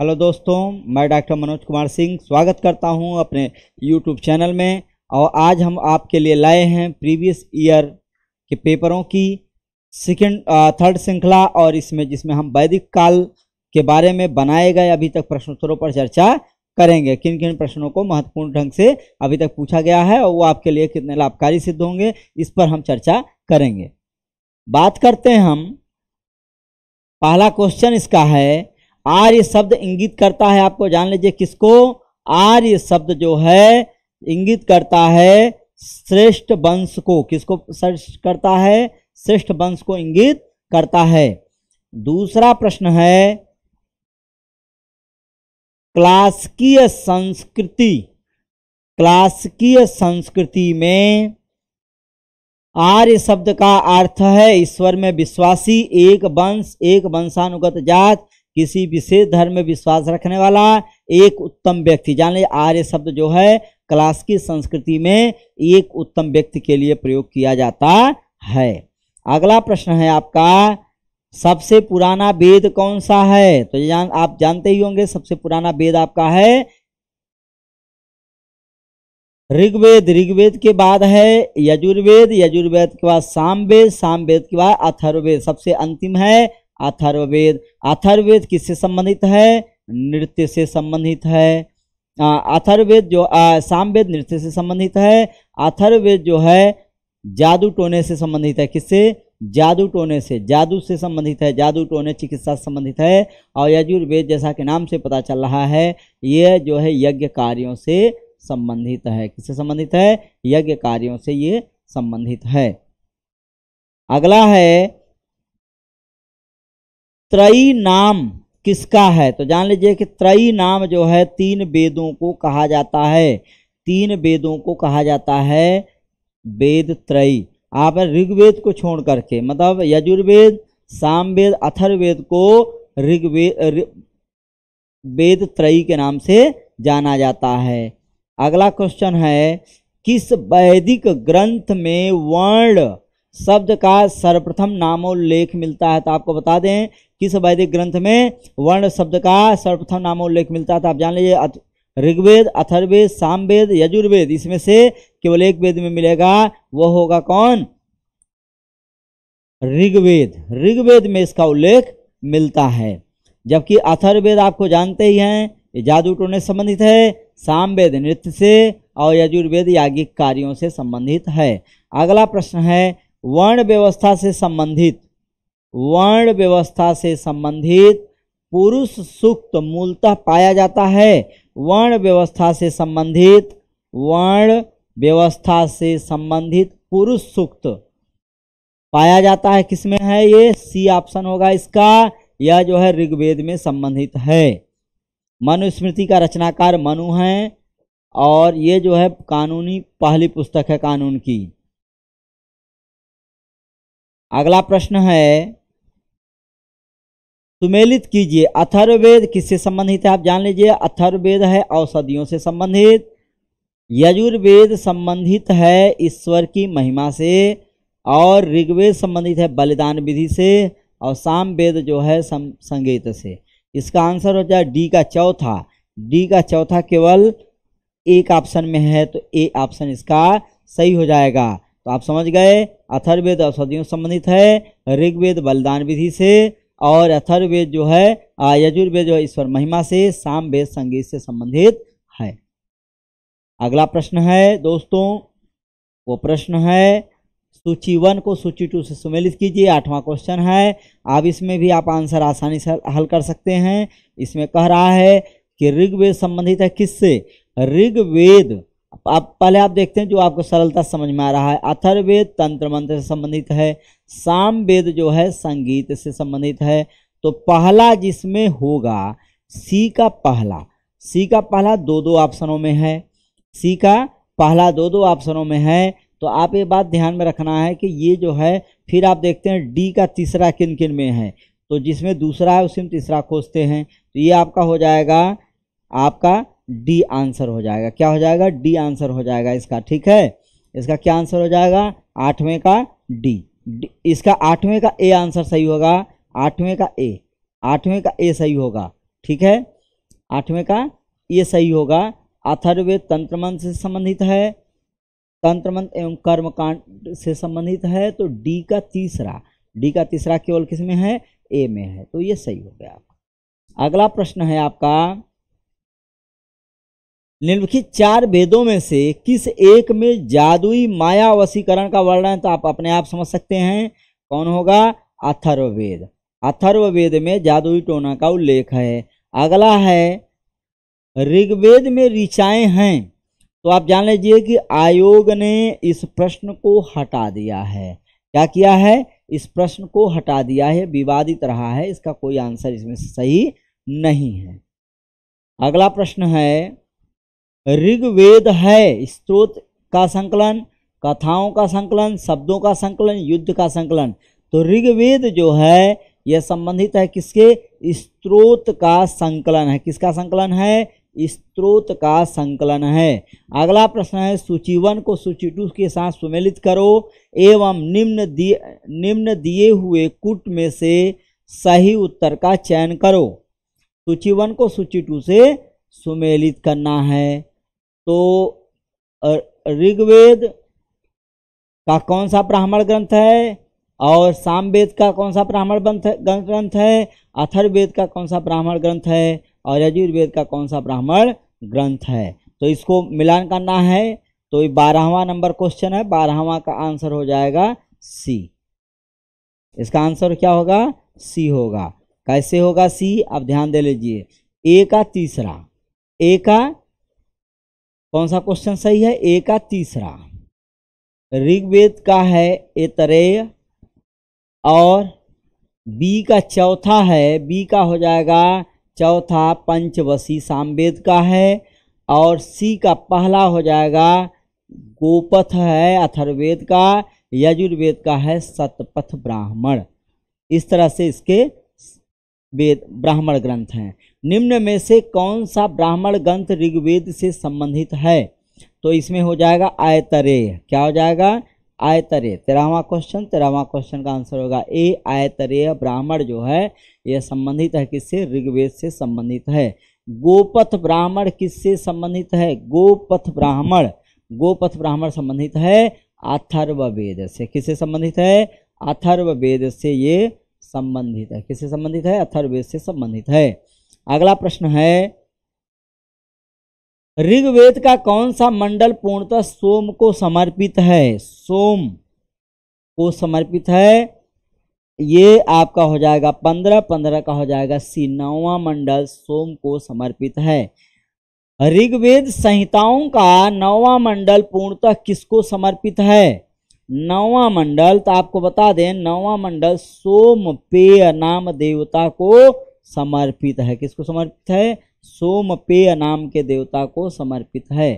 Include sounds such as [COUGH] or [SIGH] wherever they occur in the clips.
hello दोस्तों मैं doctor Manoj Kumar Singh स्वागत करता हूं अपने यूट्यूब चैनल में और आज हम आपके लिए लाए हैं प्रीवियस ईयर के पेपरों की सेकंड थर्ड श्रृंखला और इसमें जिसमें हम वैदिक काल के बारे में बनाए गए अभी तक प्रश्नोत्तरों पर चर्चा करेंगे किन किन प्रश्नों को महत्वपूर्ण ढंग से अभी तक पूछा गया है और वो आपके लिए कितने लाभकारी सिद्ध होंगे इस पर हम चर्चा करेंगे बात करते हैं हम पहला क्वेश्चन इसका है आर्य शब्द इंगित करता है आपको जान लीजिए किसको आर्य शब्द जो है इंगित करता है श्रेष्ठ वंश को किसको करता है श्रेष्ठ वंश को इंगित करता है दूसरा प्रश्न है क्लासकीय संस्कृति क्लासकीय संस्कृति में आर्य शब्द का अर्थ है ईश्वर में विश्वासी एक वंश बंस, एक वंशानुगत जात किसी विशेष धर्म में विश्वास रखने वाला एक उत्तम व्यक्ति जान लीजिए आर्य शब्द जो है क्लास की संस्कृति में एक उत्तम व्यक्ति के लिए प्रयोग किया जाता है अगला प्रश्न है आपका सबसे पुराना वेद कौन सा है तो जान आप जानते ही होंगे सबसे पुराना वेद आपका है ऋग्वेद ऋग्वेद के बाद है यजुर्वेद यजुर्वेद के बाद सामवेद सामवेद के बाद अथर्ववेद सबसे अंतिम है अथर्ववेद अथर्ववेद किससे संबंधित है नृत्य से संबंधित है अथर्ववेद जो सामवेद नृत्य से संबंधित है अथर्ववेद जो है जादू टोने से संबंधित है किससे जादू टोने से जादू से संबंधित है जादू टोने चिकित्सा से संबंधित है और यजुर्वेद जैसा के नाम से पता चल रहा है ये जो है यज्ञ कार्यों से संबंधित है किससे संबंधित है यज्ञ कार्यों से ये संबंधित है अगला है त्रयी नाम किसका है तो जान लीजिए कि त्रयी नाम जो है तीन वेदों को कहा जाता है तीन वेदों को कहा जाता है वेद त्रयी आप ऋग्वेद को छोड़ करके मतलब यजुर्वेद सामवेद अथर्वेद को ऋग्वेद वेद त्रयी के नाम से जाना जाता है अगला क्वेश्चन है किस वैदिक ग्रंथ में वर्ण शब्द का सर्वप्रथम नामोल्लेख मिलता है तो आपको बता दें किस वैदिक ग्रंथ में वर्ण शब्द का सर्वप्रथम नामोल्लेख मिलता है तो आप जान लीजिए ऋग्वेद अथर्वेद सामवेद यजुर्वेद इसमें से केवल एक वेद में मिलेगा वह होगा कौन ऋग्वेद ऋग्वेद में इसका उल्लेख मिलता है जबकि अथर्वेद आपको जानते ही हैं जादू टोने संबंधित है सामवेद नृत्य से और यजुर्वेद याज्ञिक कार्यों से संबंधित है अगला प्रश्न है वर्ण व्यवस्था से संबंधित वर्ण व्यवस्था से संबंधित पुरुष सूक्त मूलतः पाया जाता है वर्ण व्यवस्था से संबंधित वर्ण व्यवस्था से संबंधित पुरुष सूक्त पाया जाता है किसमें है ये सी ऑप्शन होगा इसका यह जो है ऋग्वेद में संबंधित है मनुस्मृति का रचनाकार मनु है और ये जो है कानूनी पहली पुस्तक है कानून की अगला प्रश्न है सुमेलित कीजिए अथर्ववेद किससे संबंधित है आप जान लीजिए अथर्ववेद है औषधियों से संबंधित यजुर्वेद संबंधित है ईश्वर की महिमा से और ऋग्वेद संबंधित है बलिदान विधि से और साम वेद जो है संगीत से इसका आंसर हो जाए डी का चौथा डी का चौथा केवल एक ऑप्शन में है तो ए ऑप्शन इसका सही हो जाएगा तो आप समझ गए अथर्वेद औषधियों संबंधित है ऋग्वेद बलिदान विधि से और अथर्वेद जो है यजुर्वेद जो ईश्वर महिमा से वेद संगीत से संबंधित है अगला प्रश्न है दोस्तों वो प्रश्न है सूची वन को सूची टू से सुमेलित कीजिए आठवां क्वेश्चन है आप इसमें भी आप आंसर आसानी से हल कर सकते हैं इसमें कह रहा है कि ऋग्वेद संबंधित है किससे ऋग्वेद आप पहले आप देखते हैं जो आपको सरलता समझ में आ रहा है अथर्वेद तंत्र मंत्र से संबंधित है साम वेद जो है संगीत से संबंधित है तो पहला जिसमें होगा सी का पहला सी का पहला दो दो ऑप्शनों में है सी का पहला दो दो ऑप्शनों में है तो आप ये बात ध्यान में रखना है कि ये जो है फिर आप देखते हैं डी का तीसरा किन किन में है तो जिसमें दूसरा है उसमें तीसरा खोजते हैं तो ये आपका हो जाएगा आपका डी आंसर हो जाएगा क्या हो जाएगा डी आंसर हो जाएगा इसका ठीक है इसका क्या आंसर हो जाएगा आठवें का डी इसका आठवें का ए आंसर सही होगा आठवें का ए आठवें का ए सही होगा ठीक है आठवें का ये सही होगा अथर्वेद मंत्र से संबंधित है मंत्र एवं कर्मकांड से संबंधित है तो डी का तीसरा डी का तीसरा केवल किस में है ए में है तो ये सही हो गया आपका अगला प्रश्न है आपका निम्नलिखित चार वेदों में से किस एक में जादुई माया वसीकरण का वर्णन तो आप अपने आप समझ सकते हैं कौन होगा अथर्ववेद अथर्ववेद में जादुई टोना का उल्लेख है अगला है ऋग्वेद में ऋचाएं हैं तो आप जान लीजिए कि आयोग ने इस प्रश्न को हटा दिया है क्या किया है इस प्रश्न को हटा दिया है विवादित रहा है इसका कोई आंसर इसमें सही नहीं है अगला प्रश्न है ऋग्वेद है स्त्रोत का संकलन कथाओं का संकलन शब्दों का संकलन युद्ध का संकलन तो ऋग्वेद जो है यह संबंधित है किसके स्त्रोत का संकलन है किसका संकलन है स्त्रोत का संकलन है अगला प्रश्न है सूची वन को सूची टू के साथ सुमेलित करो एवं निम्न दिए निम्न दिए हुए कुट में से सही उत्तर का चयन करो सूची वन को सूची टू से सुमेलित करना है तो ऋग्वेद का कौन सा ब्राह्मण ग्रंथ है और सामवेद का कौन सा ब्राह्मण ग्रंथ है अथर्वेद का कौन सा ब्राह्मण ग्रंथ है और यजुर्वेद का कौन सा ब्राह्मण ग्रंथ है तो इसको मिलान करना है तो ये बारहवा नंबर क्वेश्चन है बारहवा का आंसर हो जाएगा सी इसका आंसर क्या होगा सी होगा कैसे होगा सी अब ध्यान दे लीजिए ए का तीसरा ए का कौन सा क्वेश्चन सही है ए का तीसरा ऋग्वेद का है एतरेय और बी का चौथा है बी का हो जाएगा चौथा पंचवशी सामवेद का है और सी का पहला हो जाएगा गोपथ है अथर्वेद का यजुर्वेद का है सतपथ ब्राह्मण इस तरह से इसके वेद ब्राह्मण ग्रंथ हैं निम्न में से कौन सा ब्राह्मण ग्रंथ ऋग्वेद से संबंधित है तो इसमें हो जाएगा आयतरेय क्या हो जाएगा आयतरेय तेरहवा क्वेश्चन तेरहवा क्वेश्चन का आंसर होगा ए आयतरेय ब्राह्मण जो है यह संबंधित है किससे ऋग्वेद से संबंधित है गोपथ ब्राह्मण किससे संबंधित है गोपथ ब्राह्मण गोपथ ब्राह्मण संबंधित है अथर्ववेद से किससे संबंधित है अथर्ववेद से ये संबंधित है किससे संबंधित है अथर्वेद से संबंधित है अगला प्रश्न है ऋग्वेद का कौन सा मंडल पूर्णतः सोम को समर्पित है सोम को समर्पित है ये आपका हो जाएगा पंद्रह पंद्रह का हो जाएगा सी नौवा मंडल सोम को समर्पित है ऋग्वेद संहिताओं का नौवा मंडल पूर्णतः किसको समर्पित है नवा मंडल तो आपको बता दें नवा मंडल सोम पेय नाम देवता को समर्पित है किसको समर्पित है सोम पेय नाम के देवता को समर्पित है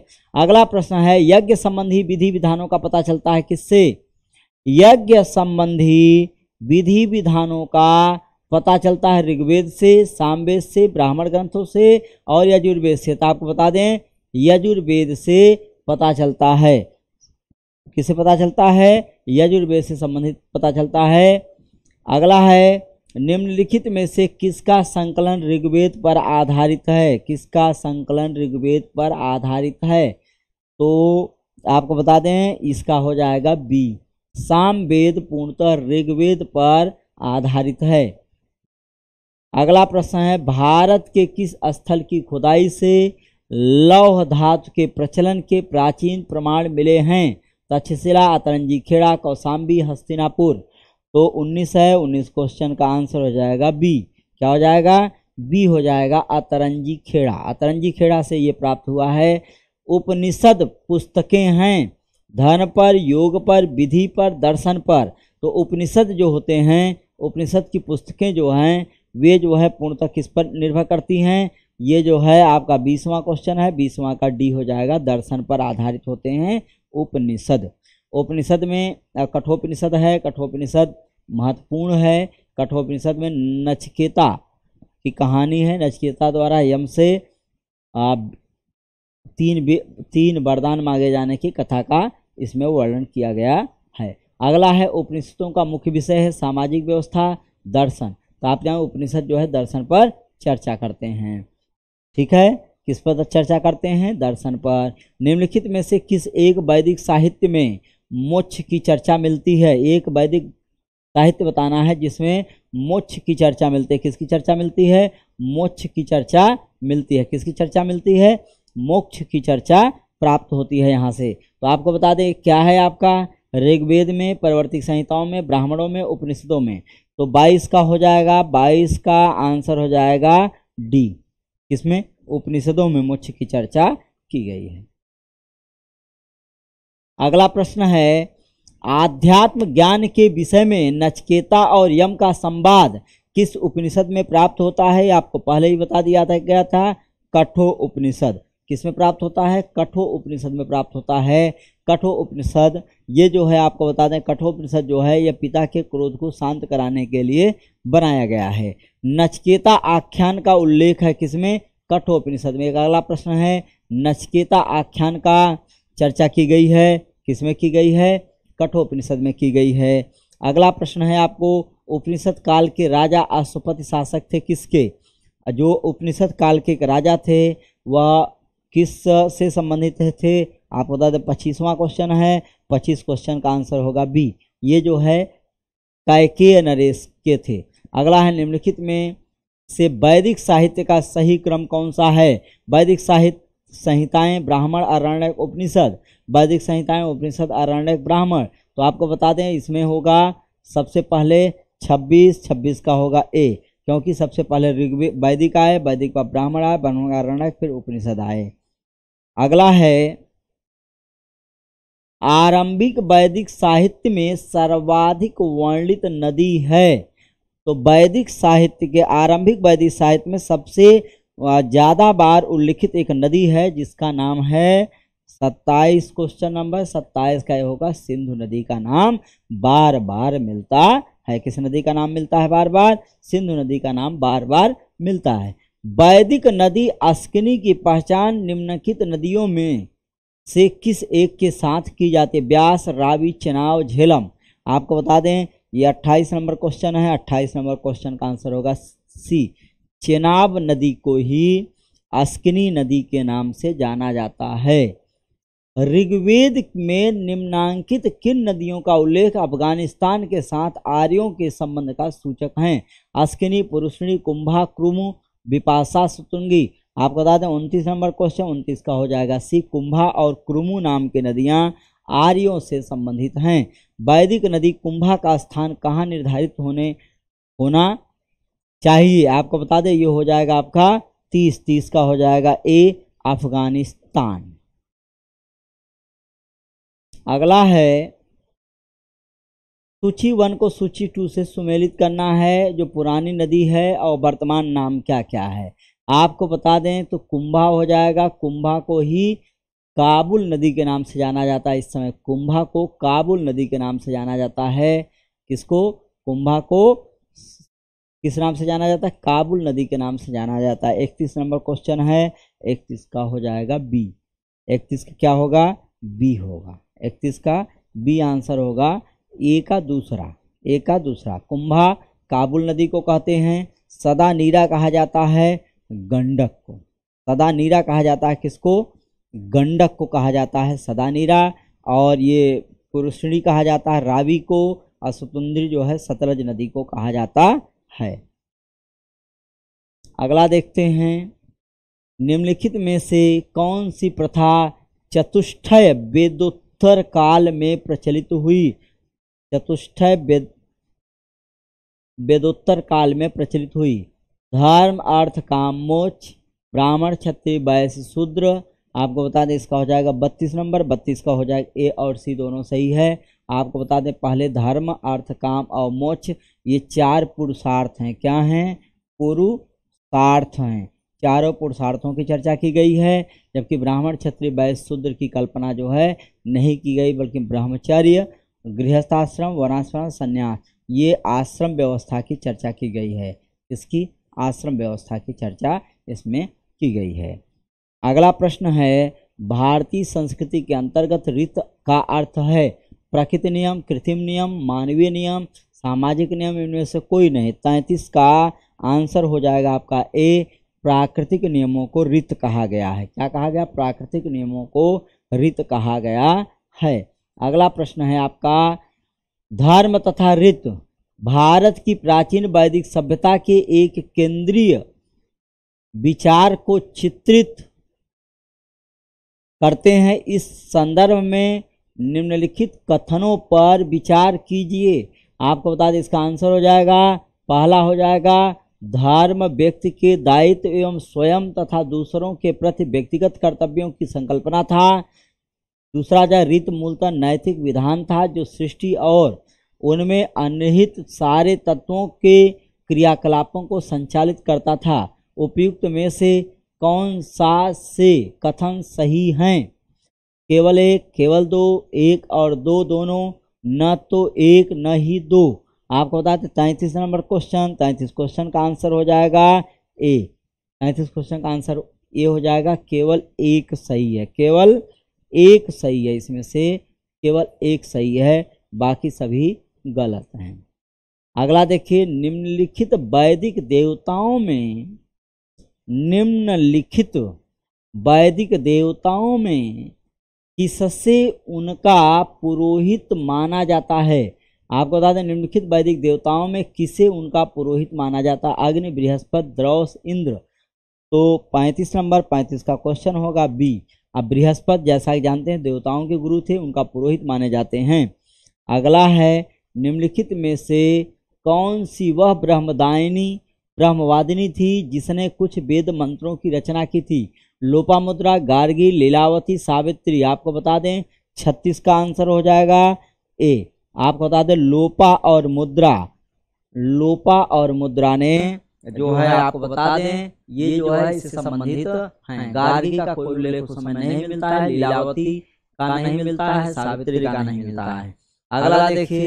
अगला प्रश्न है यज्ञ संबंधी विधि विधानों का पता चलता है किससे यज्ञ संबंधी विधि विधानों का पता चलता है ऋग्वेद से सामवेद से ब्राह्मण ग्रंथों से और यजुर्वेद से तो आपको बता दें यजुर्वेद से पता चलता है किसे पता चलता है यजुर्वेद से संबंधित पता चलता है अगला है निम्नलिखित में से किसका संकलन ऋग्वेद पर आधारित है किसका संकलन ऋग्वेद पर आधारित है तो आपको बता दें इसका हो जाएगा बी वेद पूर्णतः ऋग्वेद पर आधारित है अगला प्रश्न है भारत के किस स्थल की खुदाई से लौह धातु के प्रचलन के प्राचीन प्रमाण मिले हैं तक्षशिला अतरंजी खेड़ा कौसाम्बी हस्तिनापुर तो उन्नीस है उन्नीस क्वेश्चन का आंसर हो जाएगा बी क्या हो जाएगा बी हो जाएगा अतरंजी खेड़ा अतरंजी खेड़ा से ये प्राप्त हुआ है उपनिषद पुस्तकें हैं धन पर योग पर विधि पर दर्शन पर तो उपनिषद जो होते हैं उपनिषद की पुस्तकें जो हैं वे जो है पूर्णतः किस पर निर्भर करती हैं ये जो है आपका बीसवां क्वेश्चन है बीसवां का डी हो जाएगा दर्शन पर आधारित होते हैं उपनिषद उपनिषद में कठोपनिषद है कठोपनिषद महत्वपूर्ण है कठोपनिषद में नचकेता की कहानी है नचकेता द्वारा यम से तीन तीन वरदान मांगे जाने की कथा का इसमें वर्णन किया गया है अगला है उपनिषदों का मुख्य विषय है सामाजिक व्यवस्था दर्शन तो आप जहाँ उपनिषद जो है दर्शन पर चर्चा करते हैं ठीक है किस पर चर्चा करते हैं दर्शन पर निम्नलिखित में से किस एक वैदिक साहित्य में मोक्ष की चर्चा मिलती है एक वैदिक साहित्य बताना है जिसमें मोक्ष की चर्चा मिलती है किसकी चर्चा मिलती है मोक्ष की चर्चा मिलती है किसकी चर्चा मिलती है मोक्ष की चर्चा प्राप्त होती है यहाँ से तो आपको बता दें क्या है आपका ऋग्वेद में परवर्तिक संहिताओं में ब्राह्मणों में उपनिषदों में तो 22 का हो जाएगा 22 का आंसर हो जाएगा डी किसमें उपनिषदों में मोक्ष की चर्चा की गई है अगला प्रश्न है आध्यात्म ज्ञान के विषय में नचकेता और यम का संवाद किस उपनिषद में प्राप्त होता है आपको पहले ही बता दिया था गया था कठो उपनिषद किस में प्राप्त होता है कठो उपनिषद में प्राप्त होता है कठो उपनिषद ये जो है आपको बता दें कठो उपनिषद जो है यह पिता के क्रोध को शांत कराने के लिए बनाया गया है नचकेता आख्यान का उल्लेख है किसमें कठोपनिषद में एक अगला प्रश्न है नचकेता आख्यान का चर्चा की गई है किसमें की गई है कठोपनिषद में की गई है अगला प्रश्न है आपको उपनिषद काल के राजा अशुपति शासक थे किसके जो उपनिषद काल के राजा थे वह किस से संबंधित थे आपको बता दें पच्चीसवां क्वेश्चन है पच्चीस क्वेश्चन का आंसर होगा बी ये जो है कायकेय नरेश के थे अगला है निम्नलिखित में से वैदिक साहित्य का सही क्रम कौन सा है वैदिक साहित्य संहिताएं ब्राह्मण अरण्यक उपनिषद वैदिक संहिताएं उपनिषद अरण्यक ब्राह्मण तो आपको बता दें इसमें होगा सबसे पहले 26 26 का होगा ए क्योंकि सबसे पहले ऋग्वेद वैदिक आए वैदिक का ब्राह्मण आए ब्राह्मण अरण्यक फिर उपनिषद आए अगला है आरंभिक वैदिक साहित्य में सर्वाधिक वर्णित नदी है तो वैदिक साहित्य के आरंभिक वैदिक साहित्य में सबसे ज़्यादा बार उल्लिखित एक नदी है जिसका नाम है सत्ताईस क्वेश्चन नंबर सत्ताईस का यह होगा सिंधु नदी का नाम बार बार मिलता है किस नदी का नाम मिलता है बार बार सिंधु नदी का नाम बार बार मिलता है वैदिक नदी अस्किनी की पहचान निम्नलिखित नदियों में से किस एक के साथ की जाती है ब्यास रावी चनाव झेलम आपको बता दें ये 28 नंबर क्वेश्चन है 28 नंबर क्वेश्चन का आंसर होगा सी चेनाब नदी को ही अस्किनी नदी के नाम से जाना जाता है ऋग्वेद में निम्नांकित किन नदियों का उल्लेख अफगानिस्तान के साथ आर्यों के संबंध का सूचक है अस्किनी पुरुषणी कुंभा क्रुमु विपाशा सुतुंगी आपको बता दें उनतीस नंबर क्वेश्चन उनतीस का हो जाएगा सी कुंभा और क्रुमु नाम की नदियाँ आर्यों से संबंधित हैं वैदिक नदी कुंभा का स्थान कहाँ निर्धारित होने होना चाहिए आपको बता दें ये हो जाएगा आपका तीस तीस का हो जाएगा ए अफगानिस्तान अगला है सूची वन को सूची टू से सुमेलित करना है जो पुरानी नदी है और वर्तमान नाम क्या क्या है आपको बता दें तो कुंभा हो जाएगा कुंभा को ही काबुल नदी के नाम से जाना जाता है इस समय कुंभा को काबुल नदी के नाम से जाना जाता है किसको कुंभा को किस नाम से जाना जाता है काबुल नदी के नाम से जाना जाता है इकतीस नंबर क्वेश्चन है इकतीस का हो जाएगा बी इकतीस का क्या होगा बी होगा इकतीस का बी आंसर होगा ए का दूसरा ए का दूसरा कुंभा काबुल नदी को कहते हैं सदा नीरा कहा जाता है गंडक को सदा नीरा कहा जाता है किसको गंडक को कहा जाता है सदानीरा और ये पुरुषणी कहा जाता है रावी को और सुतुंद्री जो है सतलज नदी को कहा जाता है अगला देखते हैं निम्नलिखित में से कौन सी प्रथा चतुष्ठय वेदोत्तर काल में प्रचलित हुई चतुष्ठय वेद वेदोत्तर काल में प्रचलित हुई धर्म अर्थ काम मोक्ष ब्राह्मण क्षत्रिय वैश्य शूद्र आपको बता दें इसका हो जाएगा बत्तीस नंबर बत्तीस का हो जाएगा ए और सी दोनों सही है आपको बता दें पहले धर्म अर्थ काम और मोक्ष ये चार पुरुषार्थ हैं क्या हैं पुरुषार्थ हैं चारों पुरुषार्थों की चर्चा की गई है जबकि ब्राह्मण क्षत्रिय वैश्य शूद्र की कल्पना जो है नहीं की गई बल्कि ब्रह्मचर्य गृहस्थाश्रम वर्णाश्रम संन्यास ये आश्रम व्यवस्था की चर्चा की गई है इसकी आश्रम व्यवस्था की चर्चा इसमें की गई है अगला प्रश्न है भारतीय संस्कृति के अंतर्गत रित का अर्थ है प्रकृति नियम कृत्रिम नियम मानवीय नियम सामाजिक नियम इनमें से कोई नहीं तैंतीस का आंसर हो जाएगा आपका ए प्राकृतिक नियमों को रित कहा गया है क्या कहा गया प्राकृतिक नियमों को रित कहा गया है अगला प्रश्न है आपका धर्म तथा रित भारत की प्राचीन वैदिक सभ्यता के एक केंद्रीय विचार को चित्रित करते हैं इस संदर्भ में निम्नलिखित कथनों पर विचार कीजिए आपको बता दें इसका आंसर हो जाएगा पहला हो जाएगा धर्म व्यक्ति के दायित्व एवं स्वयं तथा दूसरों के प्रति व्यक्तिगत कर्तव्यों की संकल्पना था दूसरा जो रित मूलतः नैतिक विधान था जो सृष्टि और उनमें अनिहित सारे तत्वों के क्रियाकलापों को संचालित करता था उपयुक्त में से कौन सा से कथन सही हैं केवल एक केवल दो एक और दो दोनों न तो एक न ही दो आपको बताते तैंतीस नंबर क्वेश्चन तैंतीस क्वेश्चन का आंसर हो जाएगा ए तैंतीस क्वेश्चन का आंसर ए हो जाएगा केवल एक सही है केवल एक सही है इसमें से केवल एक सही है बाकी सभी गलत हैं अगला देखिए निम्नलिखित वैदिक देवताओं में निम्नलिखित वैदिक देवताओं में किससे उनका पुरोहित माना जाता है आपको बता दें निम्नलिखित वैदिक देवताओं में किसे उनका पुरोहित माना जाता है अग्नि बृहस्पति द्रौस इंद्र तो 35 नंबर 35 का क्वेश्चन होगा बी अब बृहस्पति जैसा कि जानते हैं देवताओं के गुरु थे उनका पुरोहित माने जाते हैं अगला है निम्नलिखित में से कौन सी वह ब्रह्मदायिनी ब्रह्मवादिनी थी जिसने कुछ वेद मंत्रों की रचना की थी लोपामुद्रा गार्गी लीलावती सावित्री आपको बता दें छत्तीस का आंसर हो जाएगा ए आपको बता दें लोपा और मुद्रा लोपा और मुद्रा ने जो है आपको बता दें ये जो है इससे संबंधित हैं गार्गी का कोई उल्लेख समय नहीं मिलता है लीलावती का नहीं मिलता है सावित्री का नहीं मिलता है अगला देखिए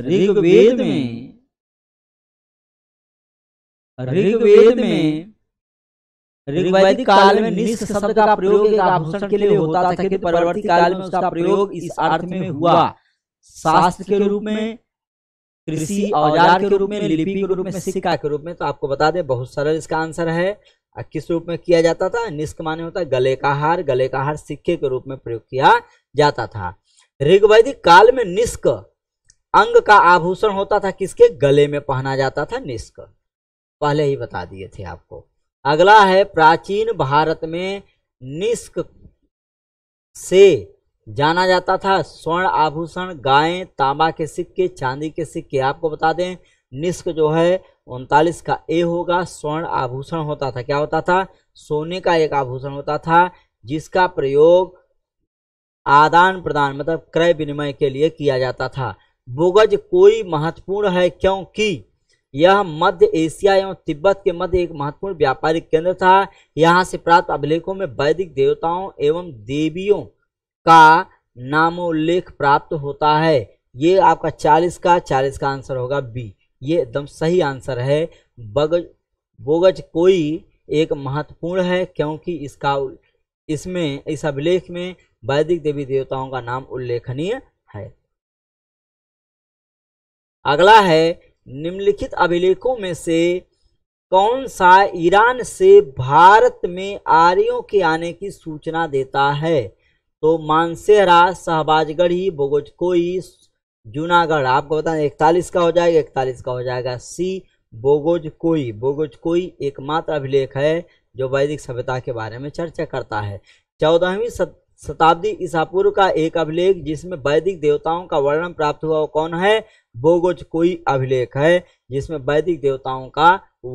ऋग्वेद में ऋग्वेद में ऋग्वैदिक काल में निष्क शब्द का प्रयोग एक आभूषण के लिए होता था कि परवर्ती काल में उसका प्रयोग इस अर्थ में हुआ शास्त्र के रूप में कृषि औजार के रूप में लिपि के रूप में सिक्का के रूप में तो आपको बता दें बहुत सरल इसका आंसर है किस रूप में किया जाता था निष्क माने होता है गले का हार गले का हार सिक्के के रूप में प्रयोग किया जाता था ऋग्वैदिक काल में निष्क अंग का आभूषण होता था किसके गले में पहना जाता था निष्क पहले ही बता दिए थे आपको अगला है प्राचीन भारत में निष्क से जाना जाता था स्वर्ण आभूषण गायें तांबा के सिक्के चांदी के सिक्के आपको बता दें निष्क जो है उनतालीस का ए होगा स्वर्ण आभूषण होता था क्या होता था सोने का एक आभूषण होता था जिसका प्रयोग आदान प्रदान मतलब क्रय विनिमय के लिए किया जाता था बोगज कोई महत्वपूर्ण है क्योंकि यह मध्य एशिया एवं तिब्बत के मध्य एक महत्वपूर्ण व्यापारिक केंद्र था यहाँ से प्राप्त अभिलेखों में वैदिक देवताओं एवं देवियों का नामोल्लेख प्राप्त होता है ये आपका चालीस का चालीस का आंसर होगा बी ये एकदम सही आंसर है बगज बोगज कोई एक महत्वपूर्ण है क्योंकि इसका इसमें इस अभिलेख में वैदिक देवी देवताओं का नाम उल्लेखनीय है अगला है निम्नलिखित अभिलेखों में से कौन सा ईरान से भारत में आर्यों के आने की सूचना देता है तो मानसेहरा शहबाजगढ़ी बोगोजकोई जूनागढ़ आपको दें इकतालीस का हो जाएगा इकतालीस का हो जाएगा सी बोगोज कोई बोगोज कोई एकमात्र अभिलेख है जो वैदिक सभ्यता के बारे में चर्चा करता है चौदहवीं शताब्दी ईसा पूर्व का एक अभिलेख जिसमें वैदिक देवताओं का वर्णन प्राप्त हुआ वो कौन है बोगोज कोई अभिलेख है जिसमें वैदिक देवताओं का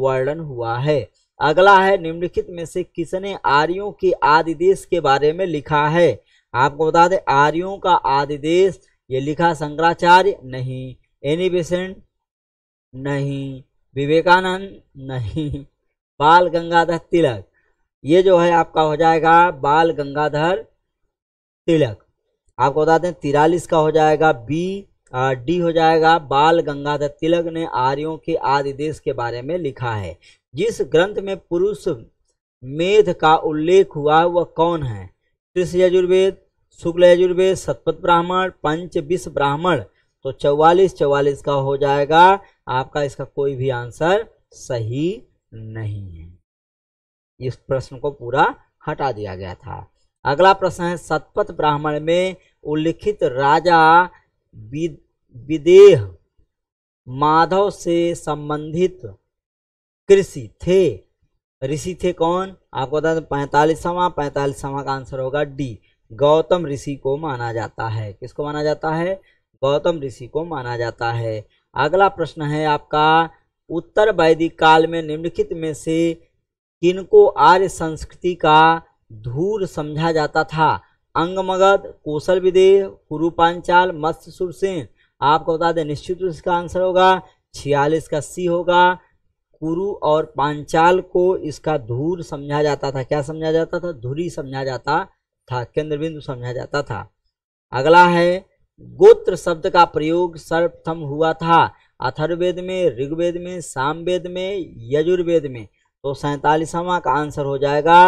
वर्णन हुआ है अगला है निम्नलिखित में से किसने आर्यों के आदि देश के बारे में लिखा है आपको बता दें आर्यों का आदि देश ये लिखा शंकराचार्य नहीं एनी बेसेंट नहीं विवेकानंद नहीं बाल गंगाधर तिलक ये जो है आपका हो जाएगा बाल गंगाधर तिलक आपको बता दें तिरालीस का हो जाएगा बी डी हो जाएगा बाल गंगाधर तिलक ने आर्यों के आदि देश के बारे में लिखा है जिस ग्रंथ में पुरुष मेध का उल्लेख हुआ वह कौन है कृष्ण यजुर्वेद शुक्ल यजुर्वेद सतपथ ब्राह्मण पंच विश ब्राह्मण तो चौवालीस चौवालीस का हो जाएगा आपका इसका कोई भी आंसर सही नहीं है इस प्रश्न को पूरा हटा दिया गया था अगला प्रश्न है सतपथ ब्राह्मण में उल्लिखित राजा विदेह माधव से संबंधित कृषि थे ऋषि थे कौन आपको बता दें पैंतालीसवा पैंतालीसवा का आंसर होगा डी गौतम ऋषि को माना जाता है किसको माना जाता है गौतम ऋषि को माना जाता है अगला प्रश्न है आपका उत्तर वैदिक काल में निम्नलिखित में से किनको आर्य संस्कृति का धूर समझा जाता था अंगमगध कौशल विदेह कुरुपांचाल मत्स्य सुरसेन आपको बता दें निश्चित रूप से इसका आंसर होगा छियालीस का सी होगा कुरु और पांचाल को इसका धूर समझा जाता था क्या समझा जाता था धुरी समझा जाता था केंद्र बिंदु समझा जाता था अगला है गोत्र शब्द का प्रयोग सर्वप्रथम हुआ था अथर्वेद में ऋग्वेद में सामवेद में यजुर्वेद में तो सैतालीसवा का आंसर हो जाएगा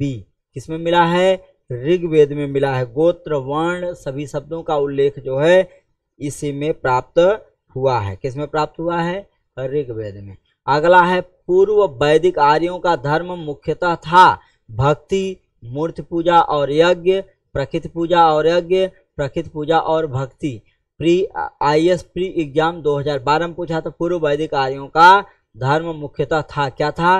बी किसमें मिला है ऋग्वेद में मिला है गोत्र वर्ण सभी शब्दों का उल्लेख जो है इसी में प्राप्त हुआ है किस में प्राप्त हुआ है ऋग्वेद में अगला है पूर्व वैदिक आर्यों का धर्म मुख्यतः था भक्ति मूर्ति पूजा और यज्ञ प्रकृति पूजा और यज्ञ प्रकृति पूजा और भक्ति pre I S pre exam 2012 में पूछा था पूर्व वैदिक आर्यों का धर्म मुख्यतः था क्या था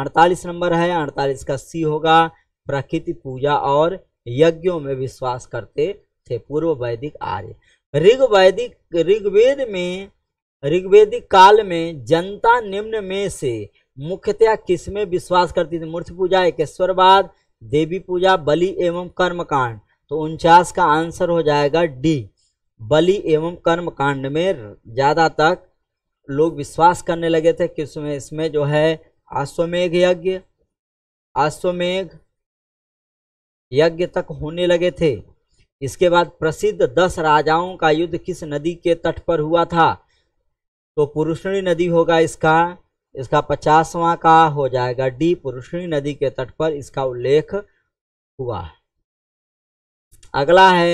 अड़तालीस नंबर है अड़तालीस का सी होगा प्रकृति पूजा और यज्ञों में विश्वास करते थे पूर्व वैदिक आर्य ऋग वैदिक ऋग्वेद में ऋग्वेदिक काल में जनता निम्न में से मुख्यतया किसमें विश्वास करती थी मूर्ति पूजा एकेश्वरवाद देवी पूजा बलि एवं कर्मकांड तो उनचास का आंसर हो जाएगा डी बलि एवं कर्मकांड में ज़्यादा तक लोग विश्वास करने लगे थे कि इसमें इसमें जो है अश्वमेघ यज्ञ अश्वमेघ यज्ञ तक होने लगे थे इसके बाद प्रसिद्ध दस राजाओं का युद्ध किस नदी के तट पर हुआ था तो पुरुषणी नदी होगा इसका इसका पचासवां का हो जाएगा डी पुरुषणी नदी के तट पर इसका उल्लेख हुआ अगला है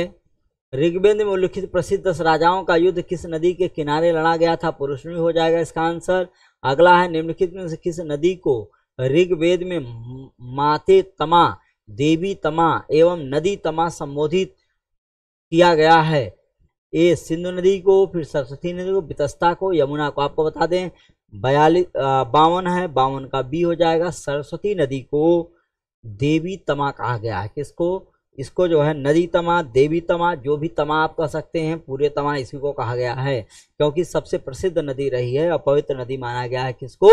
ऋग्वेद में उल्लिखित प्रसिद्ध दस राजाओं का युद्ध किस नदी के किनारे लड़ा गया था पुरुषणी हो जाएगा इसका आंसर अगला है निम्नलिखित में से किस नदी को ऋग्वेद में माते तमा देवी तमा एवं नदी तमा संबोधित किया गया है ये सिंधु नदी को फिर सरस्वती नदी को बितस्ता को यमुना को आपको बता दें बयालीस बावन है बावन का बी हो जाएगा सरस्वती नदी को देवी तमा कहा गया है किसको इसको जो है नदी तमा देवी तमा जो भी तमा आप कह सकते हैं पूरे तमा इसी को कहा गया है क्योंकि सबसे प्रसिद्ध नदी रही है और पवित्र नदी माना गया है किसको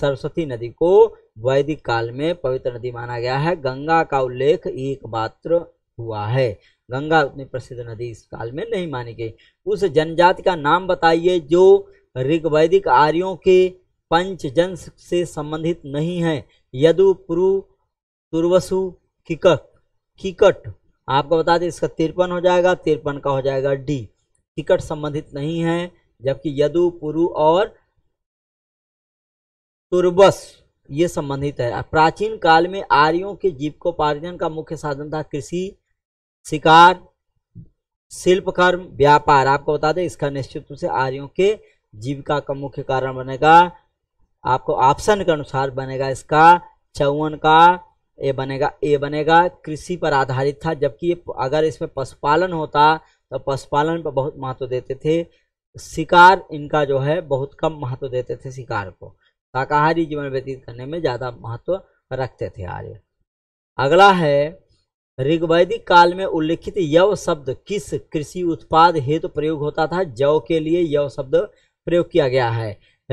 सरस्वती नदी को वैदिक काल में पवित्र नदी माना गया है गंगा का उल्लेख एकमात्र हुआ है गंगा उतनी प्रसिद्ध नदी इस काल में नहीं मानी गई उस जनजाति का नाम बताइए जो ऋग्वैदिक आर्यों के पंचजन से संबंधित नहीं है यदु पुरु तुर्वसु किकट किकट आपको बता दें इसका तिरपन हो जाएगा तिरपन का हो जाएगा डी किकट संबंधित नहीं है जबकि यदु पुरु और तुर्वस ये संबंधित है प्राचीन काल में आर्यों के जीविकोपार्जन का मुख्य साधन था कृषि शिकार शिल्पकर्म व्यापार आपको बता दें इसका निश्चित रूप से आर्यों के जीविका का मुख्य कारण बनेगा आपको ऑप्शन के अनुसार बनेगा इसका चौवन का ए बनेगा ए बनेगा कृषि पर आधारित था जबकि अगर इसमें पशुपालन होता तो पशुपालन पर बहुत महत्व देते थे शिकार इनका जो है बहुत कम महत्व देते थे शिकार को शाकाहारी जीवन व्यतीत करने में ज़्यादा महत्व रखते थे आर्य अगला है ऋग्वैदिक काल में उल्लिखित यव शब्द किस कृषि उत्पाद हेतु तो प्रयोग होता था जव के लिए यव शब्द प्रयोग किया गया है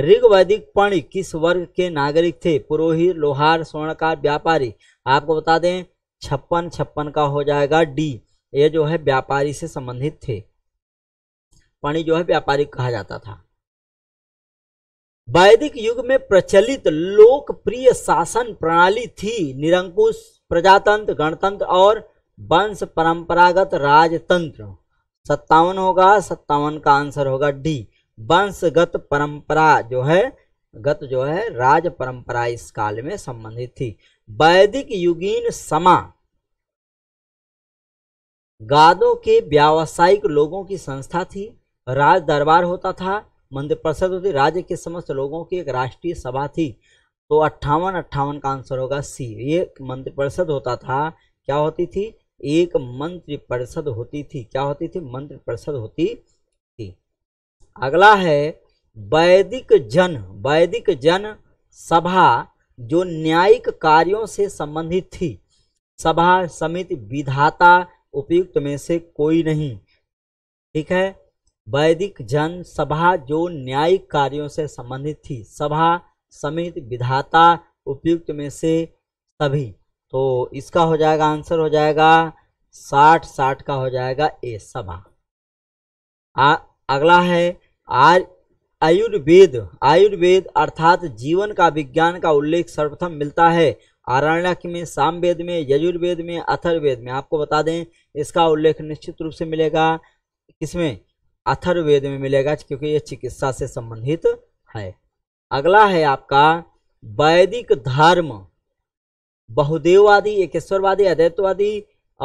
ऋग्वैदिक पण किस वर्ग के नागरिक थे पुरोहित लोहार स्वर्णकार व्यापारी आपको बता दें छप्पन छप्पन का हो जाएगा डी ये जो है व्यापारी से संबंधित थे पणि जो है व्यापारी कहा जाता था वैदिक युग में प्रचलित लोकप्रिय शासन प्रणाली थी निरंकुश प्रजातंत्र गणतंत्र और वंश परंपरागत राजतंत्र सत्तावन होगा सत्तावन का आंसर होगा डी वंशगत परंपरा जो है गत जो है राज परंपरा इस काल में संबंधित थी वैदिक युगीन समा गादों के व्यावसायिक लोगों की संस्था थी राज दरबार होता था मंदिर परिषद होती राज्य के समस्त लोगों की एक राष्ट्रीय सभा थी तो अट्ठावन अट्ठावन का आंसर होगा सी ये मंत्री परिषद होता था क्या होती थी एक मंत्री परिषद होती थी क्या होती थी मंत्री परिषद होती थी अगला है वैदिक जन वैदिक जन सभा जो न्यायिक कार्यों से संबंधित थी सभा समिति विधाता उपयुक्त में से कोई नहीं ठीक है वैदिक जन सभा जो न्यायिक कार्यों से संबंधित थी सभा समित विधाता उपयुक्त में से सभी तो इसका हो जाएगा आंसर हो जाएगा साठ साठ का हो जाएगा ए सभा आ, अगला है आर आयुर्वेद आयुर्वेद अर्थात जीवन का विज्ञान का उल्लेख सर्वप्रथम मिलता है आरण्यक में सामवेद में यजुर्वेद में अथर्वेद में आपको बता दें इसका उल्लेख निश्चित रूप से मिलेगा किसमें अथर्वेद में मिलेगा क्योंकि ये चिकित्सा से संबंधित है अगला है आपका वैदिक धर्म बहुदेववादी एकेश्वरवादी अद्वैतवादी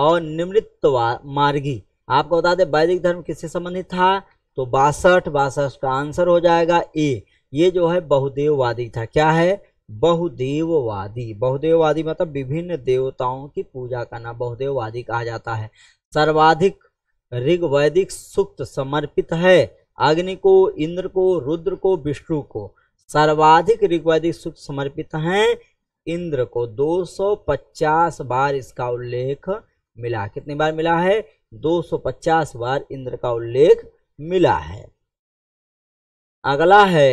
और निमृतवा मार्गी आपको बता दें वैदिक धर्म किससे संबंधित था तो बासठ बासठ का आंसर हो जाएगा ए ये जो है बहुदेववादी था क्या है बहुदेववादी बहुदेववादी मतलब विभिन्न देवताओं की पूजा करना बहुदेववादी कहा जाता है सर्वाधिक ऋग्वैदिक सूक्त समर्पित है अग्नि को इंद्र को रुद्र को विष्णु को सर्वाधिक ऋग्वैदिक सूक्त समर्पित है इंद्र को 250 बार इसका उल्लेख मिला कितनी बार मिला है 250 बार इंद्र का उल्लेख मिला है अगला है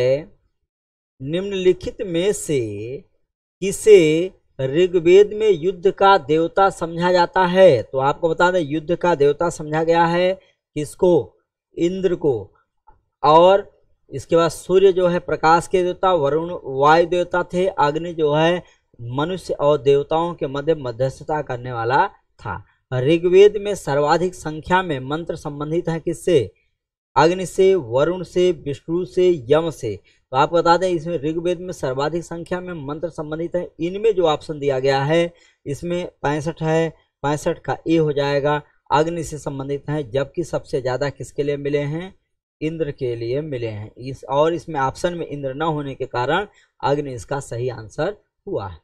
निम्नलिखित में से किसे ऋग्वेद में युद्ध का देवता समझा जाता है तो आपको बता दें युद्ध का देवता समझा गया है किसको इंद्र को और इसके बाद सूर्य जो है प्रकाश के देवता वरुण वायु देवता थे अग्नि जो है मनुष्य और देवताओं के मध्य मध्यस्थता करने वाला था ऋग्वेद में सर्वाधिक संख्या में मंत्र संबंधित है किससे अग्नि से वरुण से विष्णु से यम से तो आप बता दें इसमें ऋग्वेद में सर्वाधिक संख्या में मंत्र संबंधित है इनमें जो ऑप्शन दिया गया है इसमें पैंसठ है पैंसठ का ए हो जाएगा अग्नि से संबंधित हैं जबकि सबसे ज़्यादा किसके लिए मिले हैं इंद्र के लिए मिले हैं इस और इसमें ऑप्शन में इंद्र न होने के कारण अग्नि इसका सही आंसर हुआ है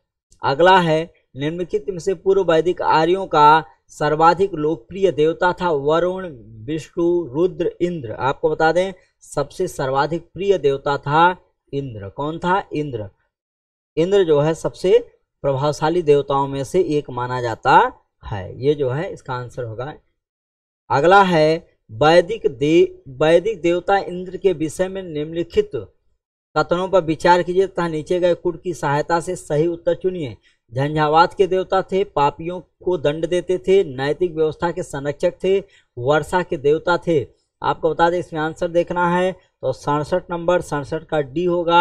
अगला है निम्नलिखित में से पूर्व वैदिक आर्यों का सर्वाधिक लोकप्रिय देवता था वरुण विष्णु रुद्र इंद्र आपको बता दें सबसे सर्वाधिक प्रिय देवता था इंद्र कौन था इंद्र इंद्र जो है सबसे प्रभावशाली देवताओं में से एक माना जाता है ये जो है इसका आंसर होगा अगला है वैदिक दे वैदिक देवता इंद्र के विषय में निम्नलिखित कथनों पर विचार कीजिए तथा नीचे गए कुट की सहायता से सही उत्तर चुनिए झंझावात के देवता थे पापियों को दंड देते थे नैतिक व्यवस्था के संरक्षक थे वर्षा के देवता थे आपको बता दें इसमें आंसर देखना है तो सड़सठ नंबर सड़सठ का डी होगा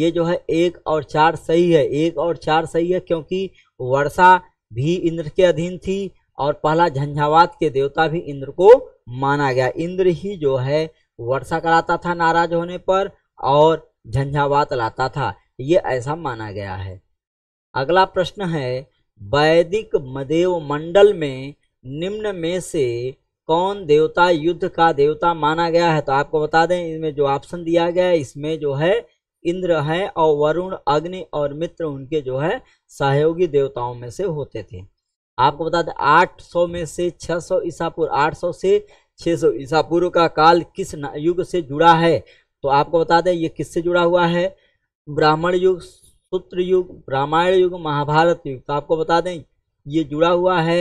ये जो है एक और चार सही है एक और चार सही है क्योंकि वर्षा भी इंद्र के अधीन थी और पहला झंझावात के देवता भी इंद्र को माना गया इंद्र ही जो है वर्षा कराता था नाराज होने पर और झंझावात लाता था ये ऐसा माना गया है अगला प्रश्न है वैदिक मदेव मंडल में निम्न में से कौन देवता युद्ध का देवता माना गया है तो आपको बता दें इनमें जो ऑप्शन दिया गया है इसमें जो है इंद्र है और वरुण अग्नि और मित्र उनके जो है सहयोगी देवताओं में से होते थे आपको बता दें 800 में से 600 सौ ईसा पूर्व आठ से 600 सौ ईसा पूर्व का काल किस युग से जुड़ा है तो आपको बता दें ये किससे जुड़ा हुआ है ब्राह्मण युग सूत्र युग रामायण युग महाभारत युग तो आपको बता दें ये जुड़ा हुआ है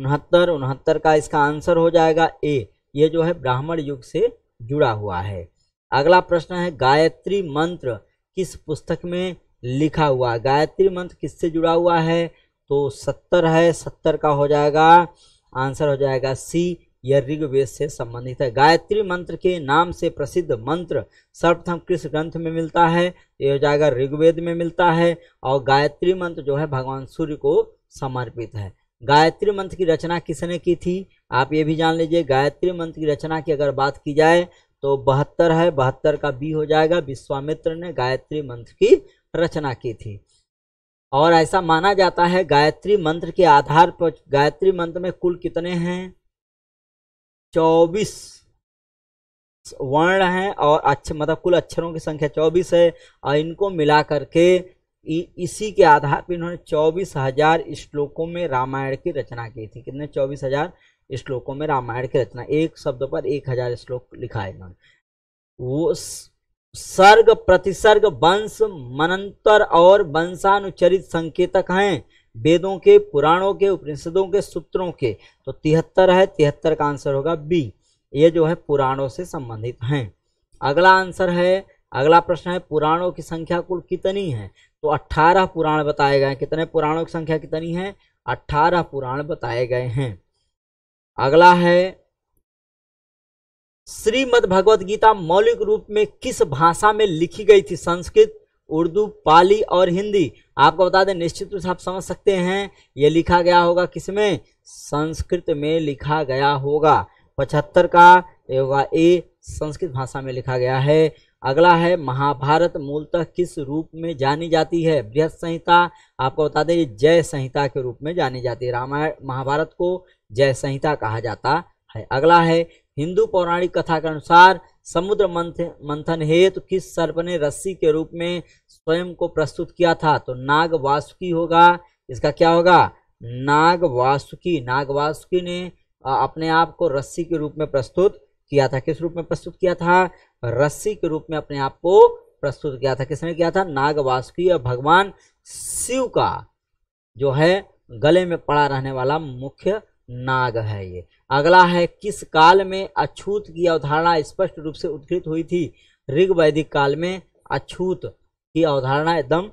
उनहत्तर उनहत्तर का इसका आंसर हो जाएगा ए ये जो है ब्राह्मण युग से जुड़ा हुआ है अगला प्रश्न है गायत्री मंत्र किस पुस्तक में लिखा हुआ है गायत्री मंत्र किससे जुड़ा हुआ है तो सत्तर है सत्तर का हो जाएगा आंसर हो जाएगा सी यह ऋग्वेद से संबंधित है गायत्री मंत्र के नाम से प्रसिद्ध मंत्र सर्वप्रथम किस ग्रंथ में मिलता है ये हो जाएगा ऋग्वेद में मिलता है और गायत्री मंत्र जो है भगवान सूर्य को समर्पित है गायत्री मंत्र की रचना किसने की थी आप ये भी जान लीजिए गायत्री मंत्र की रचना की अगर बात की जाए तो बहत्तर है बहत्तर का बी हो जाएगा विश्वामित्र ने गायत्री मंत्र की रचना की थी और ऐसा माना जाता है गायत्री मंत्र के आधार पर गायत्री मंत्र में कुल कितने हैं चौबीस वर्ण हैं और अच्छे मतलब कुल अक्षरों की संख्या चौबीस है और इनको मिला करके इसी के आधार पर इन्होंने चौबीस हजार श्लोकों में रामायण की रचना की थी कितने चौबीस हजार श्लोकों में रामायण की रचना एक शब्द पर एक हजार श्लोक लिखा है इन्होंने वो सर्ग प्रतिसर्ग वंश मनंतर और वंशानुचरित संकेतक हैं वेदों के पुराणों के उपनिषदों के सूत्रों के तो तिहत्तर है तिहत्तर का आंसर होगा बी ये जो है पुराणों से संबंधित हैं अगला आंसर है अगला प्रश्न है पुराणों की संख्या कुल कितनी है तो अट्ठारह पुराण बताए गए कितने पुराणों की संख्या कितनी है अट्ठारह पुराण बताए गए हैं अगला है श्रीमद भगवत गीता मौलिक रूप में किस भाषा में लिखी गई थी संस्कृत उर्दू पाली और हिंदी आपको बता दें निश्चित रूप से आप समझ सकते हैं ये लिखा गया होगा किसमें संस्कृत में लिखा गया होगा पचहत्तर का होगा ए संस्कृत भाषा में लिखा गया है अगला है महाभारत मूलतः किस रूप में जानी जाती है बृहद संहिता आपको बता दें जय संहिता के रूप में जानी जाती है रामायण महाभारत को जय संहिता कहा जाता है अगला है हिंदू पौराणिक कथा के अनुसार समुद्र मंथन मंथन हेतु तो किस सर्प ने रस्सी के रूप में स्वयं को प्रस्तुत किया था तो नाग वासुकी होगा इसका क्या होगा नाग वासुकी नाग वासुकी ने अपने आप को रस्सी के रूप में प्रस्तुत किया था किस रूप में प्रस्तुत किया था रस्सी के रूप में अपने आप को प्रस्तुत किया था किसने किया था नाग वासुकी और भगवान शिव का जो है गले में पड़ा रहने वाला मुख्य नाग है ये अगला है किस काल में अछूत की अवधारणा स्पष्ट रूप से उद्घृत हुई थी ऋग वैदिक काल में अछूत की अवधारणा एकदम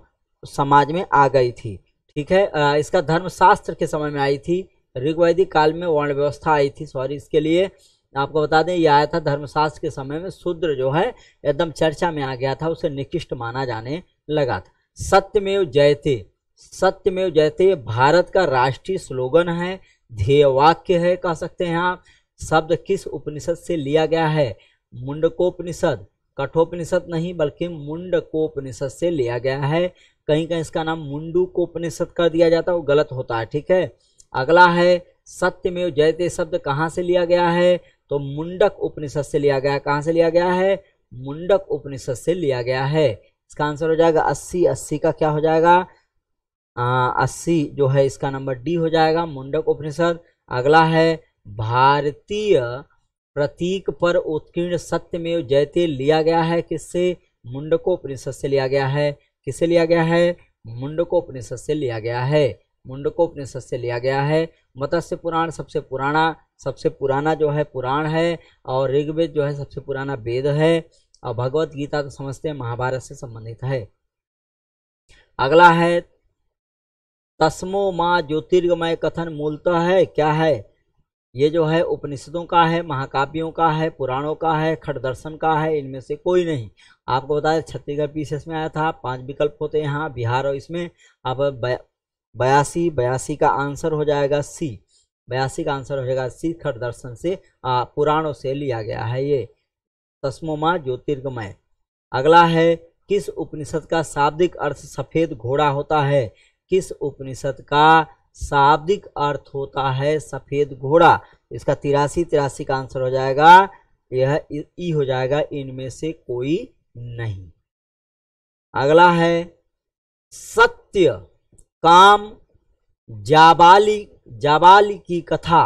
समाज में आ गई थी ठीक है इसका धर्मशास्त्र के समय में आई थी ऋग्वैदिक काल में वर्ण व्यवस्था आई थी सॉरी इसके लिए आपको बता दें यह आया था धर्मशास्त्र के समय में शूद्र जो है एकदम चर्चा में आ गया था उसे निकिष्ट माना जाने लगा था सत्यमेव जयते सत्यमेव जयते भारत का राष्ट्रीय स्लोगन है ध्येय वाक्य है कह सकते हैं आप शब्द किस उपनिषद से लिया गया है मुंडकोपनिषद कठोपनिषद नहीं बल्कि मुंडकोपनिषद से लिया गया है कहीं कहीं इसका नाम मुंडू उपनिषद कर दिया जाता है वो गलत होता है ठीक है अगला है सत्य में जयते शब्द कहाँ से लिया गया है तो मुंडक उपनिषद से लिया गया कहाँ से लिया गया है मुंडक उपनिषद से लिया गया है इसका आंसर हो जाएगा अस्सी अस्सी का क्या हो जाएगा अस्सी जो है इसका नंबर डी हो जाएगा मुंडक उपनिषद अगला है भारतीय प्रतीक पर उत्कीर्ण सत्य में जयते लिया गया है किससे मुंडकोपनिषद से लिया गया है किसे लिया गया है मुंडकोपनिषद से लिया गया है मुंडकोपनिषद से लिया गया है मत्स्य पुराण सबसे पुराना सबसे पुराना जो है पुराण है और ऋग्वेद जो है सबसे पुराना वेद है और भगवत गीता तो समझते हैं महाभारत से संबंधित है अगला है तस्मो माँ ज्योतिर्गमय कथन मूलतः है क्या है ये जो है उपनिषदों का है महाकाव्यों का है पुराणों का है खट दर्शन का है इनमें से कोई नहीं आपको बताया दें छत्तीसगढ़ पीसीएस में आया था पांच विकल्प होते हैं यहाँ बिहार और इसमें आप बयासी बयासी का आंसर हो जाएगा सी बयासी का आंसर हो जाएगा सी खट दर्शन से पुराणों से लिया गया है ये तस्मो माँ ज्योतिर्गमय अगला है किस उपनिषद का शाब्दिक अर्थ सफ़ेद घोड़ा होता है किस उपनिषद का शाब्दिक अर्थ होता है सफ़ेद घोड़ा इसका तिरासी तिरासी का आंसर हो जाएगा यह ई हो जाएगा इनमें से कोई नहीं अगला है सत्य काम जाबाली जाबाली की कथा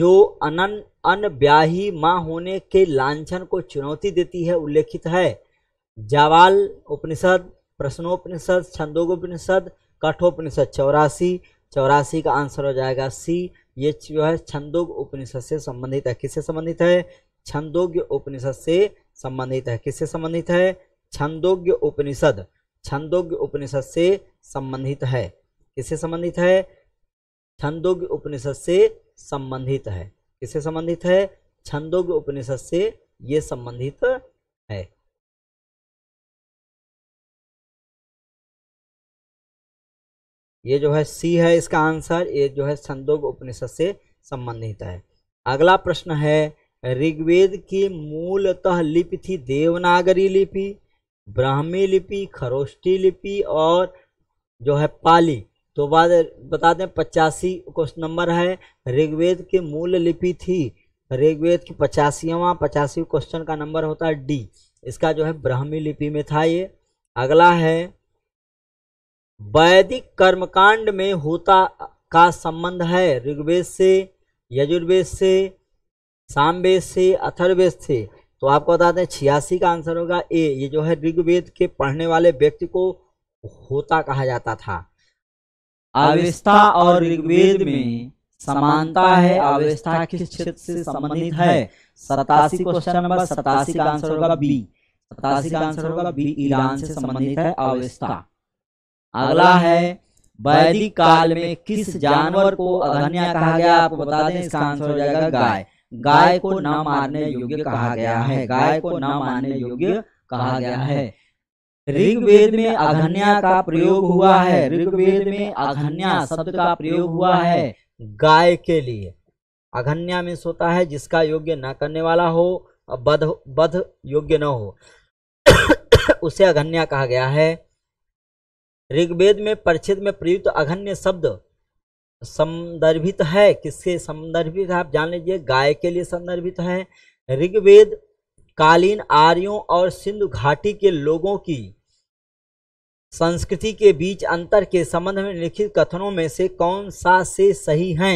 जो अनन अनब्याही माँ होने के लांछन को चुनौती देती है उल्लेखित है जावाल उपनिषद प्रश्नोपनिषद छंदोगोपनिषद कठोपनिषद चौरासी चौरासी का आंसर हो जाएगा सी ये जो है छंदोग उपनिषद से संबंधित है किससे संबंधित है छंदोग्य उपनिषद से संबंधित है किससे संबंधित है छंदोग्य उपनिषद छंदोग्य उपनिषद से संबंधित है किससे संबंधित है छंदोग्य उपनिषद से संबंधित है किससे संबंधित है छंदोग्य उपनिषद से ये संबंधित ये जो है सी है इसका आंसर ये जो है संदोग उपनिषद से संबंधित है अगला प्रश्न है ऋग्वेद की मूलतः लिपि थी देवनागरी लिपि ब्राह्मी लिपि खरोष्टी लिपि और जो है पाली तो बाद बता दें पचासी क्वेश्चन नंबर है ऋग्वेद की मूल लिपि थी ऋग्वेद की पचासीवा पचासी क्वेश्चन का नंबर होता है डी इसका जो है ब्राह्मी लिपि में था ये अगला है वैदिक कर्मकांड में होता का संबंध है ऋग्वेद से यजुर्वेद से सामवेद से अथर्वेद से तो आपको बताते हैं छियासी का आंसर होगा ए ये जो है ऋग्वेद के पढ़ने वाले व्यक्ति को होता कहा जाता था अवेस्था और ऋग्वेद में समानता है अवेस्था किस क्षेत्र से संबंधित है सतासी क्वेश्चन नंबर सतासी का आंसर होगा बी सतासी का आंसर होगा बी ईरान से संबंधित है अवेस्था अगला है वैदिक काल में किस जानवर को अगन्या कहा गया आपको बता दें इसका आंसर हो जाएगा गाय गाय को न मारने योग्य कहा गया है गाय को न मारने योग्य कहा गया है ऋग्वेद में अघन्या का प्रयोग हुआ है ऋग्वेद में अघन्या शब्द का प्रयोग हुआ है गाय के लिए अघन्या में सोता है जिसका योग्य न करने वाला हो बध बध योग्य न हो [COUGHS] उसे अघन्या कहा गया है ऋग्वेद में परिच्छेद में प्रयुक्त अघन्य शब्द संदर्भित है किससे संदर्भित है आप जान लीजिए गाय के लिए संदर्भित है ऋग्वेद कालीन आर्यों और सिंधु घाटी के लोगों की संस्कृति के बीच अंतर के संबंध में लिखित कथनों में से कौन सा से सही है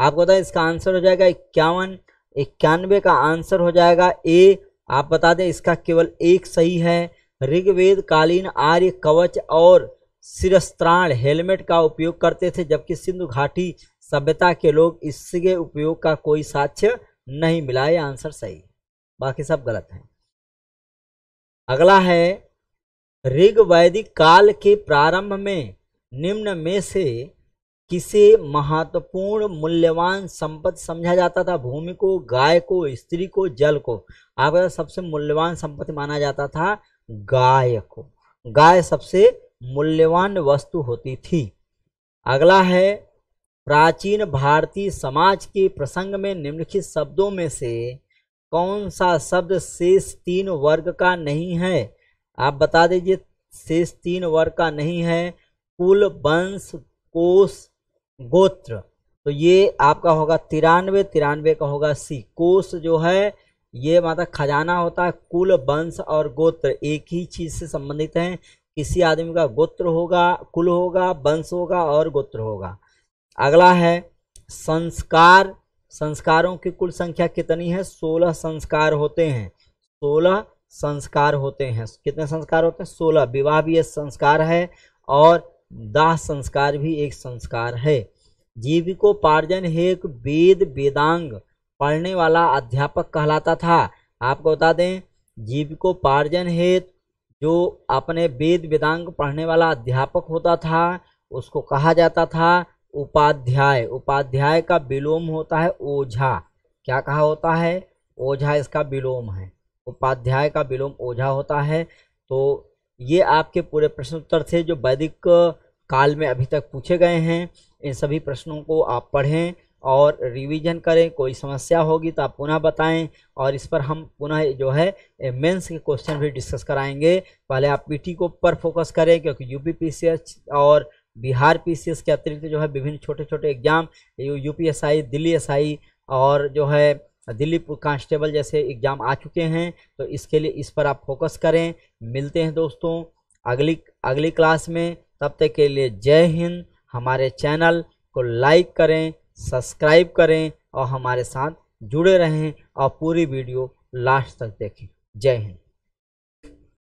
आपको बताए इसका आंसर हो जाएगा इक्यावन इक्यानवे का आंसर हो जाएगा ए आप बता दें इसका केवल एक सही है ऋग्वेद कालीन आर्य कवच और सिरस्त्राण हेलमेट का उपयोग करते थे जबकि सिंधु घाटी सभ्यता के लोग इसके उपयोग का कोई साक्ष्य नहीं मिला ये आंसर सही बाकी सब गलत है अगला है ऋग वैदिक काल के प्रारंभ में निम्न में से किसे महत्वपूर्ण मूल्यवान संपत्ति समझा जाता था भूमि को गाय को स्त्री को जल को आपका सबसे मूल्यवान संपत्ति माना जाता था गाय को गाय सबसे मूल्यवान वस्तु होती थी अगला है प्राचीन भारतीय समाज के प्रसंग में निम्नलिखित शब्दों में से कौन सा शब्द शेष तीन वर्ग का नहीं है आप बता दीजिए शेष तीन वर्ग का नहीं है कुल वंश कोष गोत्र तो ये आपका होगा तिरानवे तिरानवे का होगा सी कोष जो है ये माता खजाना होता है कुल वंश और गोत्र एक ही चीज से संबंधित हैं किसी आदमी का गोत्र होगा कुल होगा वंश होगा और गोत्र होगा अगला है संस्कार संस्कारों की कुल संख्या कितनी है सोलह संस्कार होते हैं सोलह संस्कार होते हैं कितने संस्कार होते हैं सोलह विवाह भी एक संस्कार है और दाह संस्कार भी एक संस्कार है जीविकोपार्जन हेक वेद वेदांग पढ़ने वाला अध्यापक कहलाता था आपको बता दें जीविकोपार्जन हेतु जो अपने वेद वेदांग पढ़ने वाला अध्यापक होता था उसको कहा जाता था उपाध्याय उपाध्याय का विलोम होता है ओझा क्या कहा होता है ओझा इसका विलोम है उपाध्याय का विलोम ओझा होता है तो ये आपके पूरे प्रश्न उत्तर थे जो वैदिक काल में अभी तक पूछे गए हैं इन सभी प्रश्नों को आप पढ़ें और रिवीजन करें कोई समस्या होगी तो आप पुनः बताएं और इस पर हम पुनः जो है मेंस के क्वेश्चन भी डिस्कस कराएंगे पहले आप पीटी को पर फोकस करें क्योंकि यूपी पीसीएस और बिहार पीसीएस के अतिरिक्त जो है विभिन्न छोटे छोटे एग्जाम यूपीएसआई दिल्ली एसआई और जो है दिल्ली कांस्टेबल जैसे एग्जाम आ चुके हैं तो इसके लिए इस पर आप फोकस करें मिलते हैं दोस्तों अगली अगली क्लास में तब तक के लिए जय हिंद हमारे चैनल को लाइक करें सब्सक्राइब करें और हमारे साथ जुड़े रहें और पूरी वीडियो लास्ट तक देखें जय हिंद